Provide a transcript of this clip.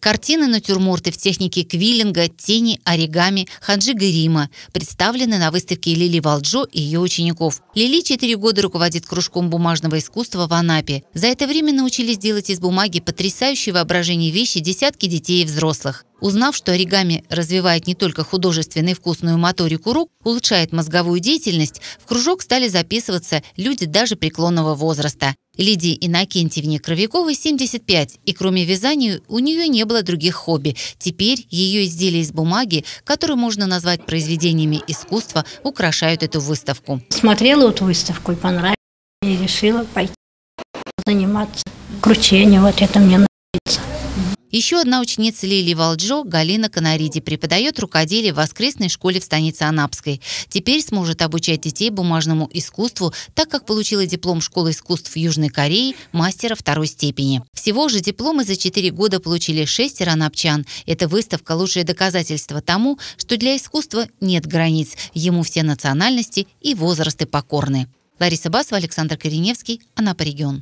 Картины натюрморты в технике квиллинга, тени, оригами, ханджига Рима представлены на выставке Лили Валджо и ее учеников. Лили четыре года руководит кружком бумажного искусства в Анапе. За это время научились делать из бумаги потрясающие воображение вещи десятки детей и взрослых. Узнав, что оригами развивает не только художественный вкусную моторику рук, улучшает мозговую деятельность, в кружок стали записываться люди даже преклонного возраста. Лидии Иннокентьевне Кровяковой 75, и кроме вязания у нее не было других хобби. Теперь ее изделия из бумаги, которые можно назвать произведениями искусства, украшают эту выставку. Смотрела эту выставку и понравилась, и решила пойти заниматься кручением. Вот это мне еще одна ученица Лилии Валджо, Галина Канариди, преподает рукоделие в воскресной школе в станице Анапской. Теперь сможет обучать детей бумажному искусству, так как получила диплом школы искусств Южной Кореи мастера второй степени. Всего же дипломы за четыре года получили шестеро анапчан. Эта выставка – лучшее доказательство тому, что для искусства нет границ, ему все национальности и возрасты покорны. Лариса Басова, Александр Кореневский, Анапа регион.